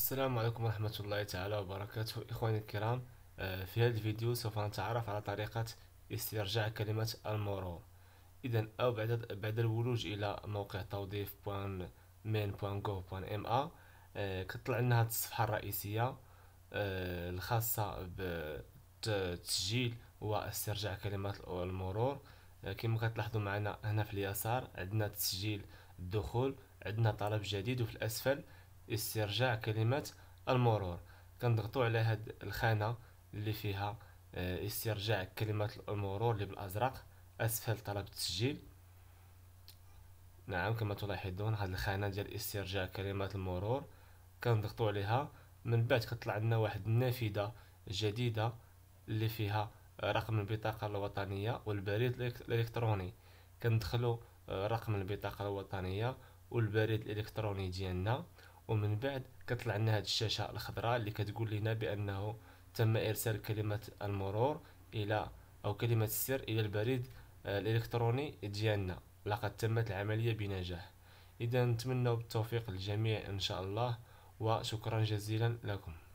السلام عليكم ورحمة الله تعالى وبركاته إخواني الكرام آه، في هذا الفيديو سوف نتعرف على طريقة استرجاع كلمة المرور إذا أو بعد بعد الولوج إلى موقع توظيف main.gov.ma آه، كتطلع لنا هذه الصفحة الرئيسية آه، الخاصة بالتسجيل واسترجاع كلمات المرور كما كتلاحظوا معنا هنا في اليسار عندنا تسجيل الدخول عندنا طلب جديد وفي الأسفل استرجاع كلمات المرور كنضغطوا على هاد الخانه اللي فيها آه، استرجاع كلمات المرور اللي بالازرق اسفل طلب التسجيل نعم كما تلاحظون هاد الخانه ديال استرجاع كلمات المرور كنضغطوا عليها من بعد كطلع لنا واحد النافذه جديده اللي فيها رقم البطاقه الوطنيه والبريد الالكتروني كندخلوا آه، رقم البطاقه الوطنيه والبريد الالكتروني ديالنا ومن بعد كطلع لنا هاد الشاشه الخضراء اللي كتقول لنا بانه تم ارسال كلمه المرور الى او كلمه السر الى البريد آه، الالكتروني ديالنا لقد تمت العمليه بنجاح اذا نتمنى بالتوفيق للجميع ان شاء الله وشكرا جزيلا لكم